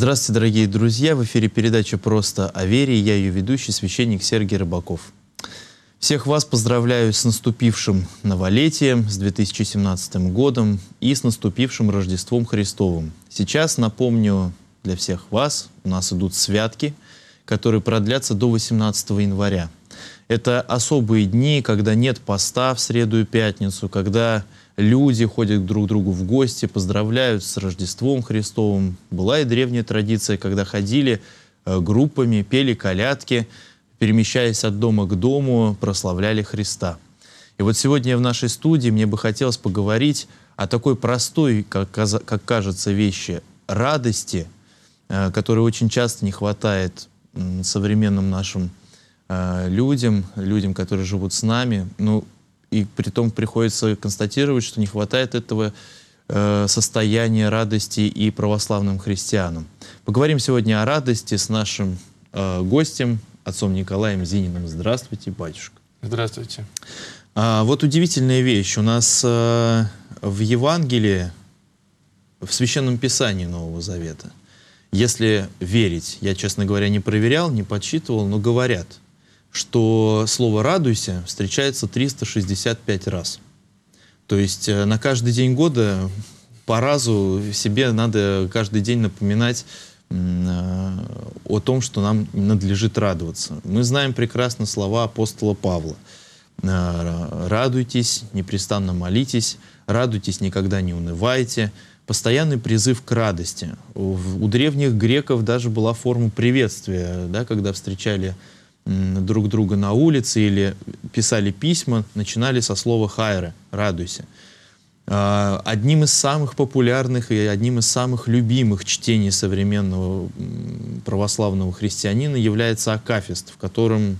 Здравствуйте, дорогие друзья! В эфире передача «Просто о вере». Я ее ведущий, священник Сергей Рыбаков. Всех вас поздравляю с наступившим новолетием, с 2017 годом и с наступившим Рождеством Христовым. Сейчас напомню для всех вас, у нас идут святки, которые продлятся до 18 января. Это особые дни, когда нет поста в среду и пятницу, когда люди ходят друг к другу в гости, поздравляют с Рождеством Христовым. Была и древняя традиция, когда ходили э, группами, пели колядки, перемещаясь от дома к дому, прославляли Христа. И вот сегодня в нашей студии мне бы хотелось поговорить о такой простой, как, как кажется, вещи радости, э, которой очень часто не хватает современным нашим э, людям, людям, которые живут с нами. Ну, и при том приходится констатировать, что не хватает этого э, состояния радости и православным христианам. Поговорим сегодня о радости с нашим э, гостем, отцом Николаем Зининым. Здравствуйте, батюшка. Здравствуйте. А, вот удивительная вещь. У нас э, в Евангелии, в Священном Писании Нового Завета, если верить, я, честно говоря, не проверял, не подсчитывал, но говорят – что слово «радуйся» встречается 365 раз. То есть э, на каждый день года по разу себе надо каждый день напоминать э, о том, что нам надлежит радоваться. Мы знаем прекрасно слова апостола Павла. «Радуйтесь, непрестанно молитесь, радуйтесь, никогда не унывайте». Постоянный призыв к радости. У древних греков даже была форма приветствия, да, когда встречали друг друга на улице или писали письма, начинали со слова «хайре» — «радуйся». А, одним из самых популярных и одним из самых любимых чтений современного православного христианина является Акафист, в котором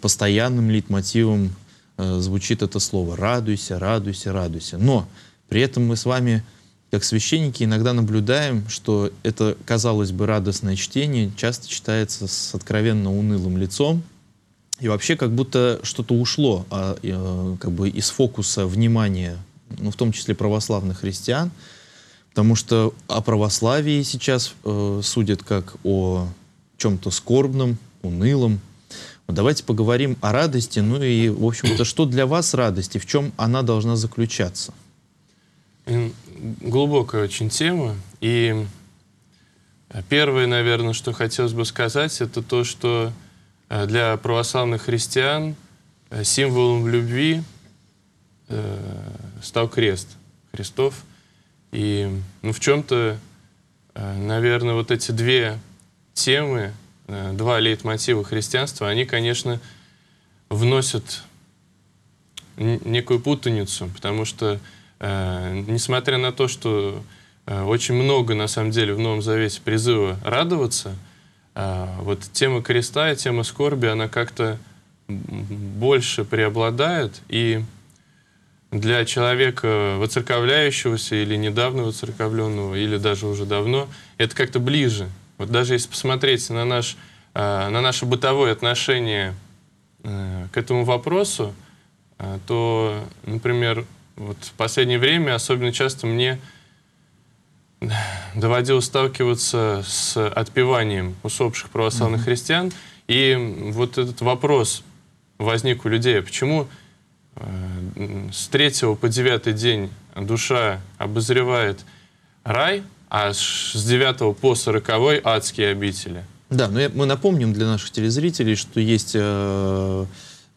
постоянным лейтмотивом э, звучит это слово «радуйся, радуйся, радуйся». Но при этом мы с вами как священники иногда наблюдаем, что это, казалось бы, радостное чтение часто читается с откровенно унылым лицом, и вообще как будто что-то ушло а, э, как бы из фокуса внимания, ну, в том числе православных христиан, потому что о православии сейчас э, судят как о чем-то скорбном, унылом. Вот давайте поговорим о радости, ну и, в общем-то, что для вас радость и в чем она должна заключаться? глубокая очень тема. И э, первое, наверное, что хотелось бы сказать, это то, что э, для православных христиан э, символом любви стал крест Христов. И ну, в чем-то, наверное, вот эти две темы, два лейтмотива христианства, они, конечно, вносят некую путаницу, потому что Э, несмотря на то, что э, очень много, на самом деле, в Новом Завете призыва радоваться, э, вот тема креста и тема скорби, она как-то больше преобладает, и для человека воцерковляющегося или недавно воцерковленного, или даже уже давно, это как-то ближе. Вот даже если посмотреть на, наш, на наше бытовое отношение к этому вопросу, то, например, вот в последнее время особенно часто мне доводилось сталкиваться с отпеванием усопших православных mm-hmm. христиан. И вот этот вопрос возник у людей, а почему э, с третьего по девятый день душа обозревает рай, а с девятого по сороковой адские обители. Да, но я, мы напомним для наших телезрителей, что есть... Э-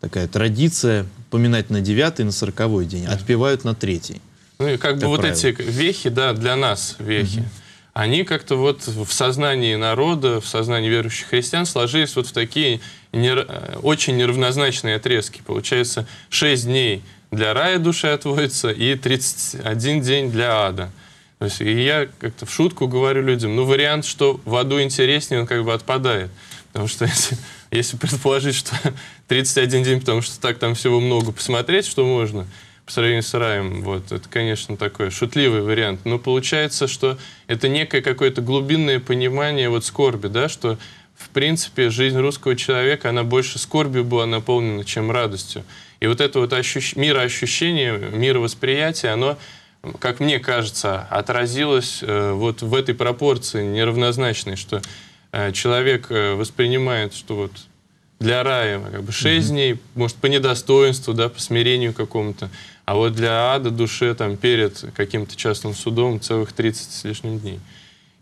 такая традиция поминать на девятый, на сороковой день, отпевают на третий. Ну и как, бы вот правило. эти вехи, да, для нас вехи, угу. они как-то вот в сознании народа, в сознании верующих христиан сложились вот в такие нер... Э, очень неравнозначные отрезки. Получается, 6 дней для рая души отводится и 31 день для ада. То есть, и я как-то в шутку говорю людям, ну вариант, что в аду интереснее, он как бы отпадает. Потому что если если предположить, что 31 день, потому что так там всего много, посмотреть, что можно по сравнению с раем, вот, это, конечно, такой шутливый вариант, но получается, что это некое какое-то глубинное понимание вот скорби, да, что в принципе, жизнь русского человека, она больше скорбью была наполнена, чем радостью. И вот это вот ощущ... мироощущение, мировосприятие, оно, как мне кажется, отразилось э, вот в этой пропорции неравнозначной, что Э, человек э, воспринимает, что вот для рая ну, как бы 6 угу. дней, может, по недостоинству, да, по смирению какому-то, а вот для ада душе там перед каким-то частным судом целых 30 с лишним дней.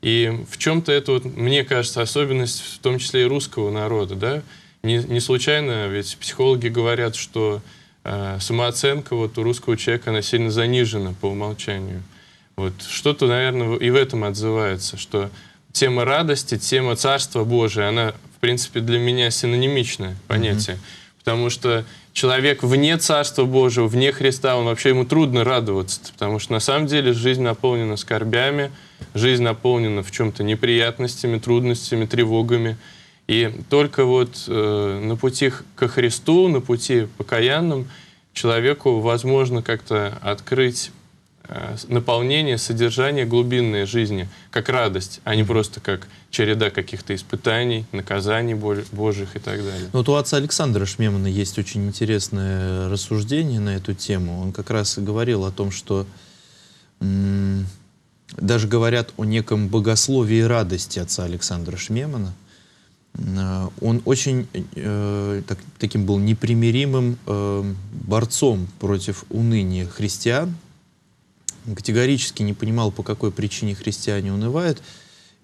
И в чем-то это, вот, мне кажется, особенность в том числе и русского народа, да, не, не случайно ведь психологи говорят, что э, самооценка вот у русского человека, она сильно занижена по умолчанию. Вот что-то, наверное, и в этом отзывается, что тема радости, тема Царства Божия, она, в принципе, для меня синонимичное понятие. Mm-hmm. Потому что человек вне Царства Божьего, вне Христа, он вообще ему трудно радоваться, потому что на самом деле жизнь наполнена скорбями, жизнь наполнена в чем-то неприятностями, трудностями, тревогами. И только вот э, на пути ко Христу, на пути покаянным, человеку возможно как-то открыть Э, наполнение, содержание глубинной жизни, как радость, а не просто как череда каких-то испытаний, наказаний божьих и так далее. Ну, вот у отца Александра Шмемана есть очень интересное рассуждение на эту тему. Он как раз говорил о том, что даже говорят о неком богословии радости отца Александра Шмемана. Э, он очень э, так, таким был непримиримым э, борцом против уныния христиан, категорически не понимал, по какой причине христиане унывают.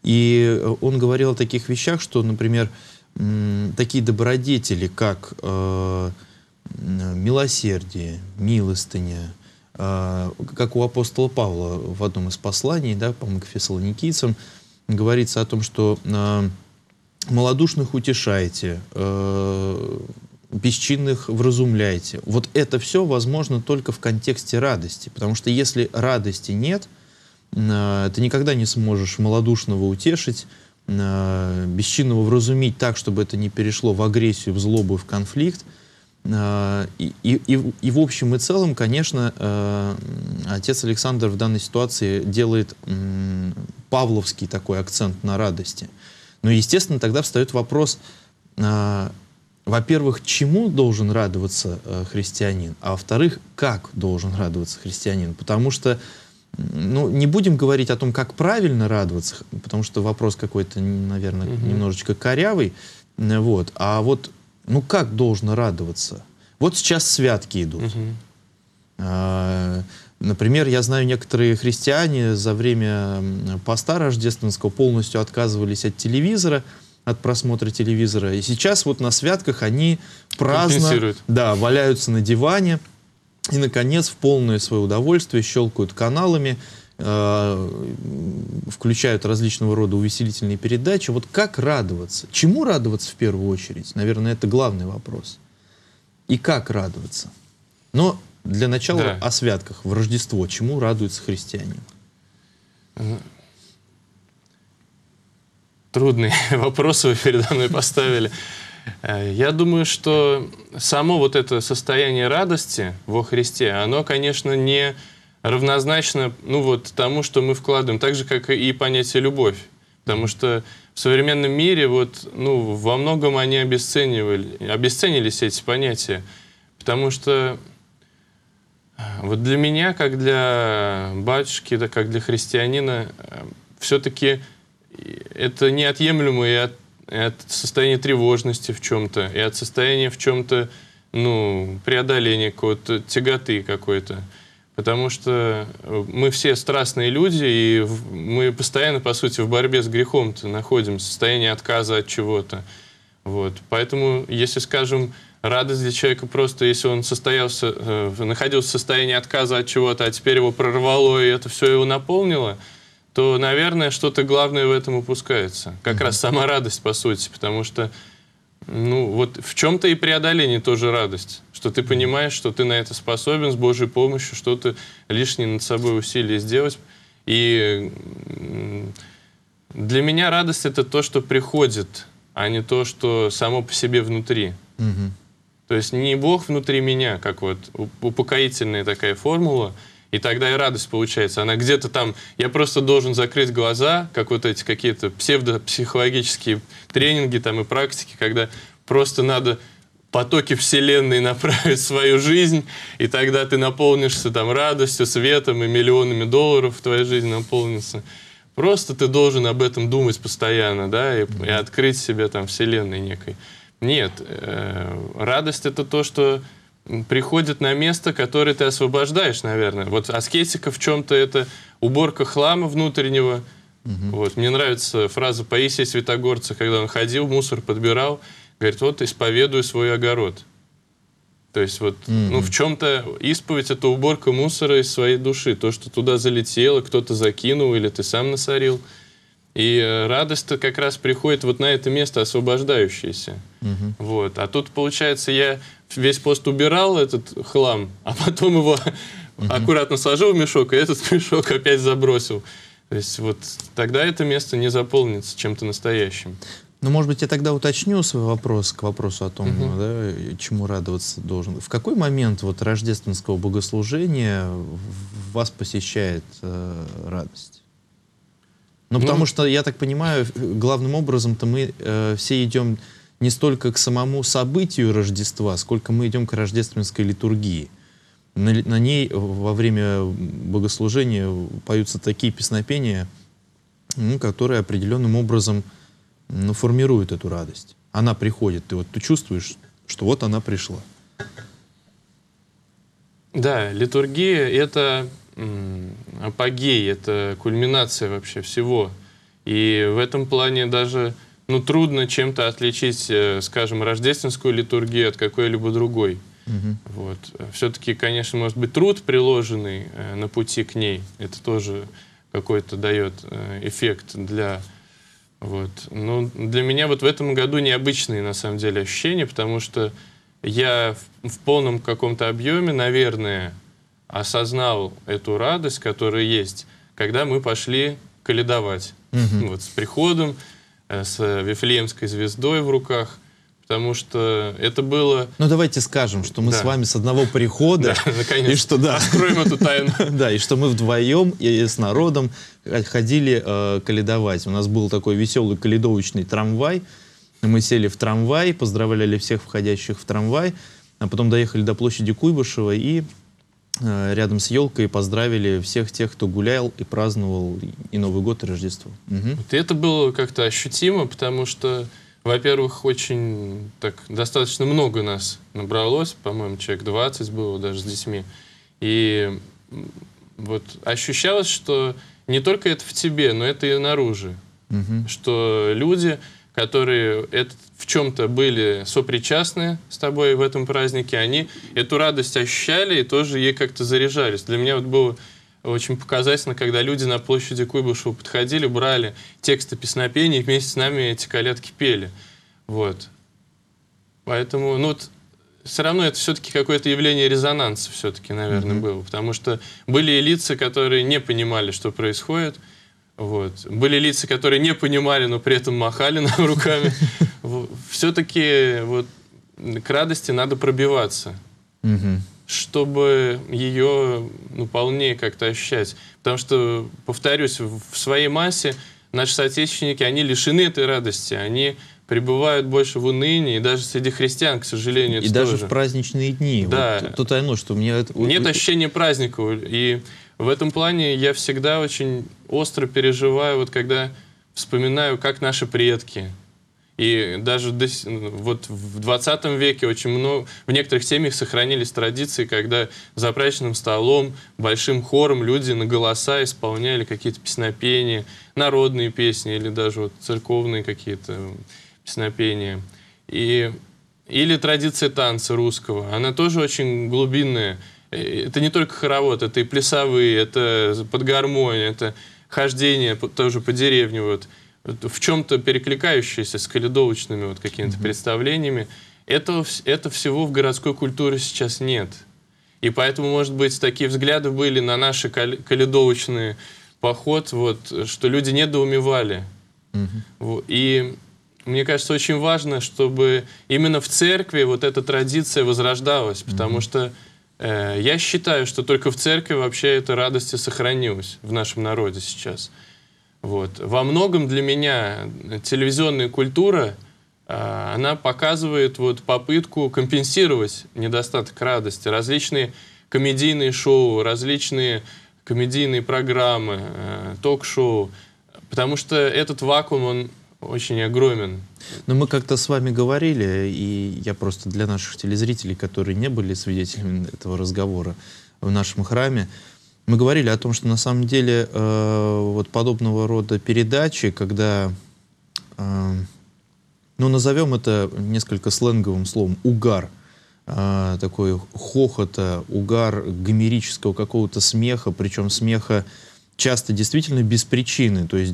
И э, он говорил о таких вещах, что, например, такие добродетели, как э, милосердие, милостыня, э, как у апостола Павла в одном из посланий, да, по-моему, к фессалоникийцам, говорится о том, что э, малодушных утешаете, э, бесчинных вразумляйте. Вот это все возможно только в контексте радости, потому что если радости нет, а, ты никогда не сможешь малодушного утешить, а, бесчинного вразумить так, чтобы это не перешло в агрессию, в злобу, в конфликт. А, и, и, и, и в общем и целом, конечно, отец Александр в данной ситуации делает павловский такой акцент на радости. Но, естественно, тогда встает вопрос, во-первых, чему должен радоваться э, христианин, а во-вторых, как должен радоваться христианин. Потому что, ну, не будем говорить о том, как правильно радоваться, потому что вопрос какой-то, наверное, угу. немножечко корявый. Вот. А вот, ну, как должно радоваться? Вот сейчас святки идут. Угу. А, например, я знаю, некоторые христиане за время поста рождественского полностью отказывались от телевизора, от просмотра телевизора. И сейчас вот на святках они праздно да, валяются на диване и, наконец, в полное свое удовольствие щелкают каналами, э, включают различного рода увеселительные передачи. Вот как радоваться? Чему радоваться в первую очередь? Наверное, это главный вопрос. И как радоваться? Но для начала да. о святках в Рождество. Чему радуются христиане? трудные вопросы вы передо мной поставили. Э, я думаю, что само вот это состояние радости во Христе, оно, конечно, не равнозначно ну, вот, тому, что мы вкладываем, так же, как и понятие «любовь». Потому что в современном мире вот, ну, во многом они обесценивали, обесценились эти понятия. Потому что э, вот для меня, как для батюшки, да, как для христианина, э, все-таки это неотъемлемо и от, и от состояния тревожности в чем-то, и от состояния в чем-то, ну, преодоления какой-то тяготы какой-то. Потому что э, мы все страстные люди, и мы постоянно, по сути, в борьбе с грехом находимся, в состоянии отказа от чего-то. Вот. Поэтому, если, скажем, радость для человека просто, если он состоялся, э, находился в состоянии отказа от чего-то, а теперь его прорвало, и это все его наполнило – то, наверное, что-то главное в этом упускается. Как mm-hmm. раз сама радость, по сути, потому что, ну, вот в чем-то и преодоление тоже радость, что ты понимаешь, что ты на это способен с Божьей помощью что-то лишнее над собой усилие сделать. И для меня радость — это то, что приходит, а не то, что само по себе внутри. Mm-hmm. То есть не Бог внутри меня, как вот упокоительная такая формула — и тогда и радость получается. Она где-то там... Я просто должен закрыть глаза, как вот эти какие-то псевдопсихологические тренинги там и практики, когда просто надо потоки Вселенной направить в свою жизнь, и тогда ты наполнишься там радостью, светом и миллионами долларов в твоей жизни наполнится. Просто ты должен об этом думать постоянно, да, и, и открыть себе там Вселенной некой. Нет, э, радость это то, что приходит на место, которое ты освобождаешь, наверное. Вот аскетика в чем-то это уборка хлама внутреннего. Угу. Вот. Мне нравится фраза Паисия Святогорца, когда он ходил, мусор подбирал, говорит, вот исповедую свой огород. То есть вот, mm ну, в чем-то исповедь — это уборка мусора из своей души. То, что туда залетело, кто-то закинул или ты сам насорил — и э, радость-то как раз приходит вот на это место освобождающееся. Угу. Вот. А тут, получается, я весь пост убирал этот хлам, а потом его угу. аккуратно сложил в мешок, и этот мешок опять забросил. То есть вот тогда это место не заполнится чем-то настоящим. Ну, может быть, я тогда уточню свой вопрос к вопросу о том, угу. да, чему радоваться должен. В какой момент вот рождественского богослужения вас посещает э, радость? Но ну, ну, потому что, я так понимаю, главным образом-то мы э, все идем не столько к самому событию Рождества, сколько мы идем к рождественской литургии. На, на ней во время богослужения поются такие песнопения, ну, которые определенным образом ну, формируют эту радость. Она приходит, ты вот ты чувствуешь, что вот она пришла. Да, литургия — это апогей, это кульминация вообще всего. И в этом плане даже ну, трудно чем-то отличить, э, скажем, рождественскую литургию от какой-либо другой. Угу. Вот. Все-таки, конечно, может быть, труд, приложенный э, на пути к ней, это тоже какой-то дает э, эффект для... Вот. Но для меня вот в этом году необычные, на самом деле, ощущения, потому что я в, в полном каком-то объеме, наверное, осознал эту радость, которая есть, когда мы пошли каледовать. Угу. Вот с приходом, э, с Вифлеемской звездой в руках потому что это было... Ну, давайте скажем, что мы да. с вами с одного прихода. Да, И что, да. Откроем эту тайну. да, и что мы вдвоем и с народом ходили э, каледовать. У нас был такой веселый каледовочный трамвай. Мы сели в трамвай, поздравляли всех входящих в трамвай, а потом доехали до площади Куйбышева и Э, рядом с елкой поздравили всех тех, кто гулял и праздновал и Новый год, и Рождество. Угу. это было как-то ощутимо, потому что, во-первых, очень так достаточно много нас набралось, по-моему, человек 20 было даже с детьми. И вот ощущалось, что не только это в тебе, но это и наружу. Угу. Что люди которые это, в чем-то были сопричастны с тобой в этом празднике, они эту радость ощущали и тоже ей как-то заряжались. Для меня вот было очень показательно, когда люди на площади Куйбышева подходили, брали тексты песнопений и вместе с нами эти колядки пели. Вот. Поэтому, ну, вот, все равно это все-таки какое-то явление резонанса все-таки, наверное, mm-hmm. было. Потому что были и лица, которые не понимали, что происходит – вот. Были лица, которые не понимали, но при этом махали нам руками. Все-таки вот к радости надо пробиваться, чтобы ее ну, полнее как-то ощущать. Потому что, повторюсь, в своей массе наши соотечественники, они лишены этой радости. Они пребывают больше в унынии, даже среди христиан, к сожалению, И даже тоже. в праздничные дни. Да. Вот то-то оно, что мне... Нет ощущения праздника. И в этом плане я всегда очень остро переживаю, вот когда вспоминаю, как наши предки. И даже до, ну, вот в 20 веке очень много, в некоторых семьях сохранились традиции, когда за праздничным столом, большим хором люди на голоса исполняли какие-то песнопения, народные песни или даже вот церковные какие-то песнопения. И, или традиция танца русского. Она тоже очень глубинная. Э, это не только хоровод, это и плясовые, это под гармонию, это хождение тоже по деревне. Вот в чем-то перекликающееся с каледовочными вот какими-то mm-hmm. представлениями. Этого, это всего в городской культуре сейчас нет. И поэтому, может быть, такие взгляды были на наши каледовочные поход, вот, что люди недоумевали. Mm-hmm. И мне кажется, очень важно, чтобы именно в церкви вот эта традиция возрождалась, потому mm-hmm. что э, я считаю, что только в церкви вообще эта радость и сохранилась в нашем народе сейчас. Вот. Во многом для меня телевизионная культура, э, она показывает вот попытку компенсировать недостаток радости. Различные комедийные шоу, различные комедийные программы, э, ток-шоу. Потому что этот вакуум, он очень огромен. Но мы как-то с вами говорили, и я просто для наших телезрителей, которые не были свидетелями этого разговора в нашем храме, мы говорили о том, что на самом деле э, вот подобного рода передачи, когда, э, ну назовем это несколько сленговым словом, угар, э, такой хохота, угар гомерического какого-то смеха, причем смеха часто действительно без причины, то есть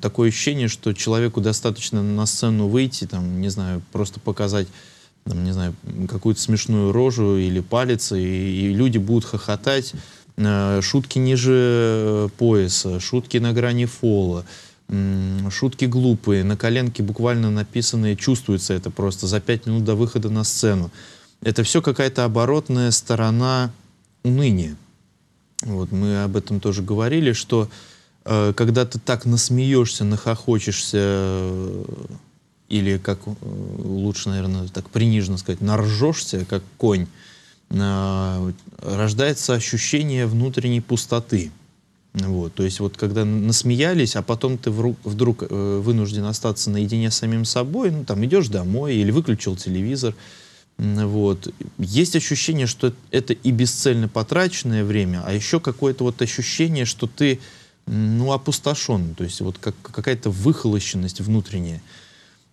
такое ощущение, что человеку достаточно на сцену выйти, там, не знаю, просто показать там, не знаю, какую-то смешную рожу или палец, и, и люди будут хохотать. Э, шутки ниже пояса, шутки на грани фола, шутки глупые, на коленке буквально написанные, чувствуется это просто за пять минут до выхода на сцену. Это все какая-то оборотная сторона уныния. Вот мы об этом тоже говорили, что Э, когда ты так насмеешься, нахохочешься, или, как э, лучше, наверное, так приниженно сказать, наржешься, как конь, э, рождается ощущение внутренней пустоты. Вот, то есть вот когда насмеялись, а потом ты вдруг вынужден остаться наедине с самим собой, ну там идешь домой или выключил телевизор, вот. Есть ощущение, что это и бесцельно потраченное время, а еще какое-то вот ощущение, что ты ну, опустошен, то есть вот как, какая-то выхолощенность внутренняя.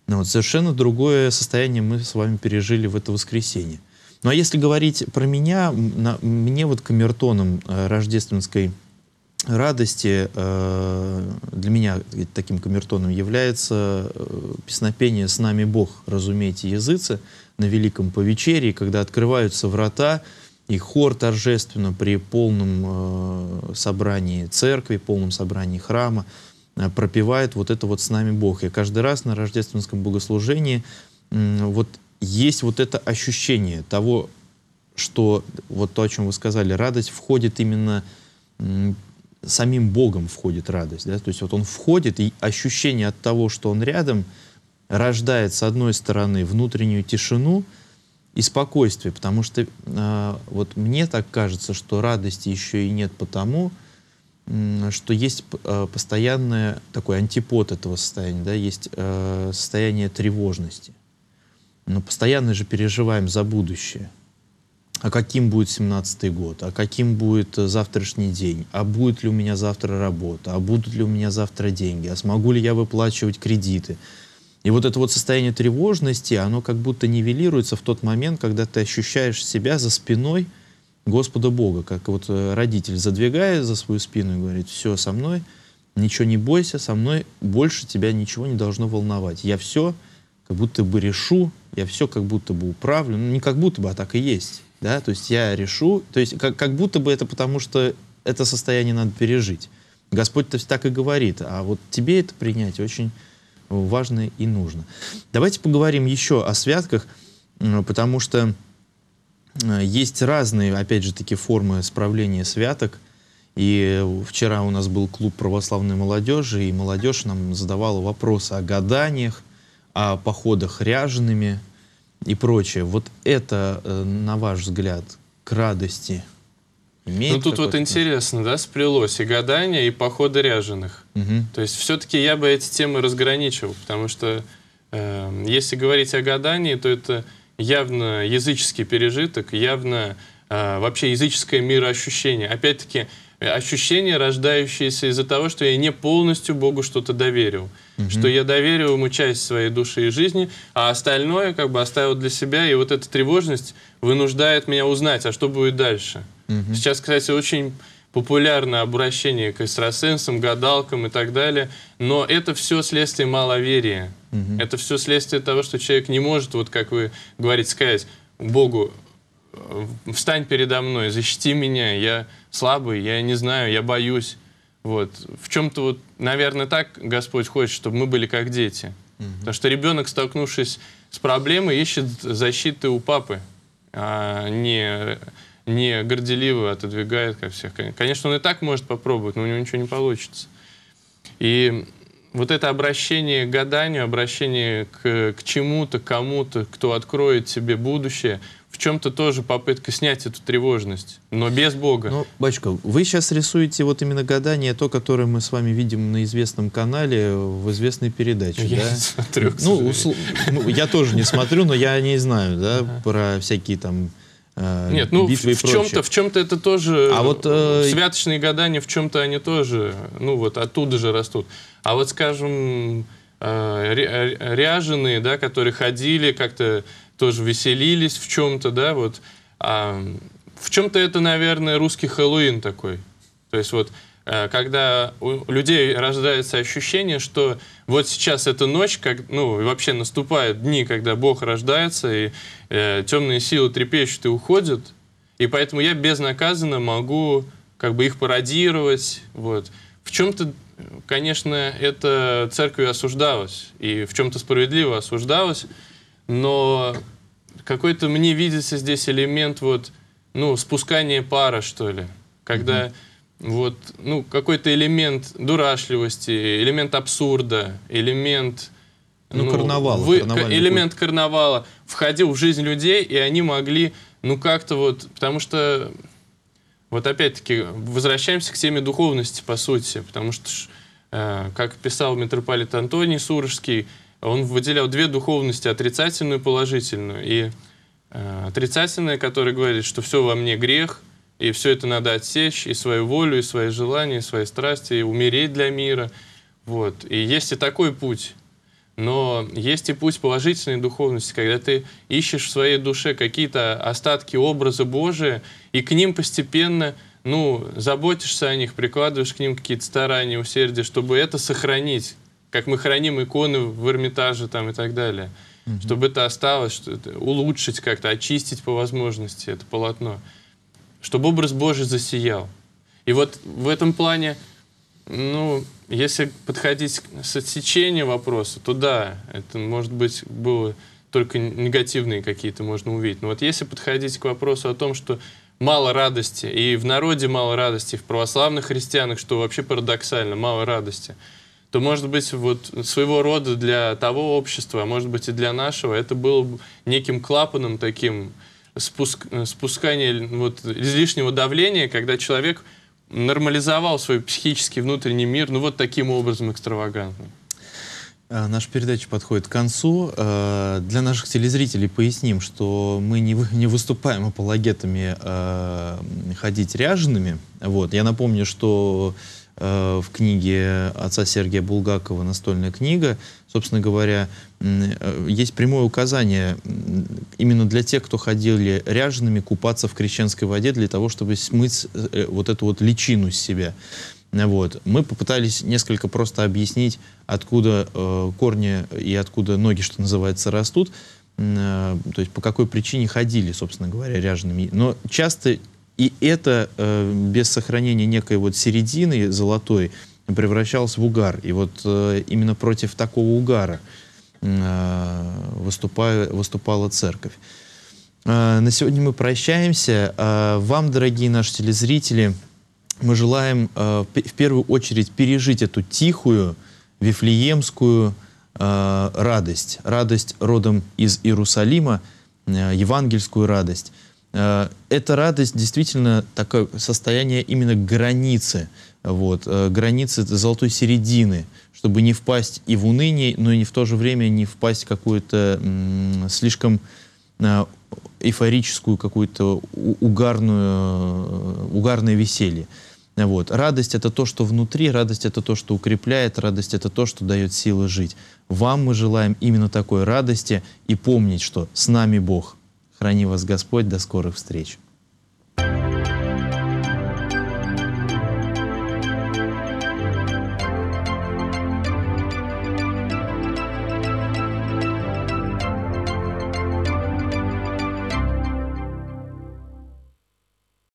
Ну, вот совершенно другое состояние мы с вами пережили в это воскресенье. Ну, а если говорить про меня, на, мне вот камертоном э, рождественской радости э, для меня таким камертоном является э, песнопение «С нами Бог, разумейте, языцы» на Великом Повечерии, когда открываются врата, и хор торжественно при полном э, собрании церкви, полном собрании храма э, пропевает вот это вот «С нами Бог». И каждый раз на рождественском богослужении э, вот есть вот это ощущение того, что вот то, о чем вы сказали, радость входит именно э, самим Богом входит радость. Да? То есть вот он входит, и ощущение от того, что он рядом, рождает, с одной стороны, внутреннюю тишину – и спокойствие, потому что э, вот мне так кажется, что радости еще и нет потому, э, что есть э, постоянное такой антипод этого состояния, да, есть э, состояние тревожности. Но постоянно же переживаем за будущее. А каким будет семнадцатый год? А каким будет э, завтрашний день? А будет ли у меня завтра работа? А будут ли у меня завтра деньги? А смогу ли я выплачивать кредиты? И вот это вот состояние тревожности, оно как будто нивелируется в тот момент, когда ты ощущаешь себя за спиной Господа Бога, как вот э, родитель задвигает за свою спину и говорит, все, со мной, ничего не бойся, со мной больше тебя ничего не должно волновать. Я все как будто бы решу, я все как будто бы управлю, ну не как будто бы, а так и есть, да, то есть я решу, то есть как, как будто бы это потому, что это состояние надо пережить. Господь-то так и говорит, а вот тебе это принять очень важно и нужно. Давайте поговорим еще о святках, потому что э, есть разные, опять же такие формы справления святок. И вчера у нас был клуб православной молодежи, и молодежь нам задавала вопросы о гаданиях, о походах ряжеными и прочее. Вот это, э, на ваш взгляд, к радости – ну тут вот интересно, да, сплелось и гадание, и походы ряженых. Угу. То есть все-таки я бы эти темы разграничил, потому что э, если говорить о гадании, то это явно языческий пережиток, явно э, вообще языческое мироощущение. Опять-таки э, ощущение, рождающееся из-за того, что я не полностью Богу что-то доверил, угу. что я доверил ему часть своей души и жизни, а остальное как бы оставил для себя, и вот эта тревожность вынуждает меня узнать, а что будет дальше. Угу. Сейчас, кстати, очень популярное обращение к экстрасенсам, гадалкам и так далее, но это все следствие маловерия. Угу. Это все следствие того, что человек не может, вот как вы говорите, сказать Богу, встань передо мной, защити меня, я слабый, я не знаю, я боюсь. Вот. В чем-то, вот, наверное, так Господь хочет, чтобы мы были как дети. Угу. Потому что ребенок, столкнувшись с проблемой, ищет защиты у папы, а не не горделиво отодвигает ко всех. Конечно, он и так может попробовать, но у него ничего не получится. И вот это обращение к гаданию, обращение к, к чему-то, кому-то, кто откроет себе будущее, в чем-то тоже попытка снять эту тревожность, но без Бога. Ну, Бачка, вы сейчас рисуете вот именно гадание, то, которое мы с вами видим на известном канале, в известной передаче, я да? Я смотрю, ну, усл... ну, я тоже не смотрю, но я не знаю, да, про всякие там э, Нет, ну битвы в, и в чем-то в чем-то это тоже. А вот э... э святочные гадания в чем-то они тоже, ну вот оттуда же растут. А вот, скажем, э, э ряженые, да, которые ходили как-то тоже веселились в чем-то, да, вот. А, в чем-то это, наверное, русский Хэллоуин такой. То есть вот Э, когда у людей рождается ощущение, что вот сейчас эта ночь, как, ну, вообще наступают дни, когда Бог рождается, и э, темные силы трепещут и уходят, и поэтому я безнаказанно могу как бы их пародировать, вот. В чем-то, конечно, это церковью осуждалось, и в чем-то справедливо осуждалось, но какой-то мне видится здесь элемент вот, ну, спускания пара, что ли, когда... Mm-hmm вот, ну, какой-то элемент дурашливости, элемент абсурда, элемент... Ну, ну карнавала. Вы, элемент путь. карнавала входил в жизнь людей, и они могли, ну, как-то вот... Потому что, вот опять-таки, возвращаемся к теме духовности, по сути, потому что, э, как писал митрополит Антоний Сурожский, он выделял две духовности, отрицательную и положительную. И э, отрицательная, которая говорит, что все во мне грех — и все это надо отсечь, и свою волю, и свои желания, и свои страсти, и умереть для мира. Вот. И есть и такой путь. Но есть и путь положительной духовности, когда ты ищешь в своей душе какие-то остатки образа Божия, и к ним постепенно ну, заботишься о них, прикладываешь к ним какие-то старания, усердия, чтобы это сохранить, как мы храним иконы в Эрмитаже там, и так далее. Mm-hmm. Чтобы это осталось, что это, улучшить как-то, очистить по возможности это полотно чтобы образ Божий засиял. И вот в этом плане, ну, если подходить с отсечения вопроса, то да, это, может быть, было только негативные какие-то можно увидеть. Но вот если подходить к вопросу о том, что мало радости, и в народе мало радости, и в православных христианах, что вообще парадоксально, мало радости, то, может быть, вот своего рода для того общества, а может быть и для нашего, это было неким клапаном таким, спуск, э, спускание вот, излишнего давления, когда человек нормализовал свой психический внутренний мир, ну вот таким образом экстравагантно. А, наша передача подходит к концу. А, для наших телезрителей поясним, что мы не, не выступаем апологетами а, ходить ряжеными. Вот. Я напомню, что Э, в книге отца Сергия Булгакова «Настольная книга». Собственно говоря, э, есть прямое указание именно для тех, кто ходили ряжеными купаться в крещенской воде для того, чтобы смыть э, вот эту вот личину с себя. Вот. Мы попытались несколько просто объяснить, откуда корни и откуда ноги, что называется, растут то есть по какой причине ходили, собственно говоря, ряжеными. Но часто и это э, без сохранения некой вот середины золотой превращалось в угар. И вот э, именно против такого угара э, выступая, выступала церковь. Э, на сегодня мы прощаемся. Э, вам, дорогие наши телезрители, мы желаем э, в первую очередь пережить эту тихую, вифлеемскую э, радость. Радость родом из Иерусалима, э, евангельскую радость. Э, эта радость действительно такое состояние именно границы, вот, э, границы золотой середины, чтобы не впасть и в уныние, но и в то же время не впасть в какую-то слишком э, эйфорическую, какую-то угарную, угарное веселье. Вот. Радость — это то, что внутри, радость — это то, что укрепляет, радость — это то, что дает силы жить. Вам мы желаем именно такой радости и помнить, что с нами Бог — Храни вас Господь, до скорых встреч!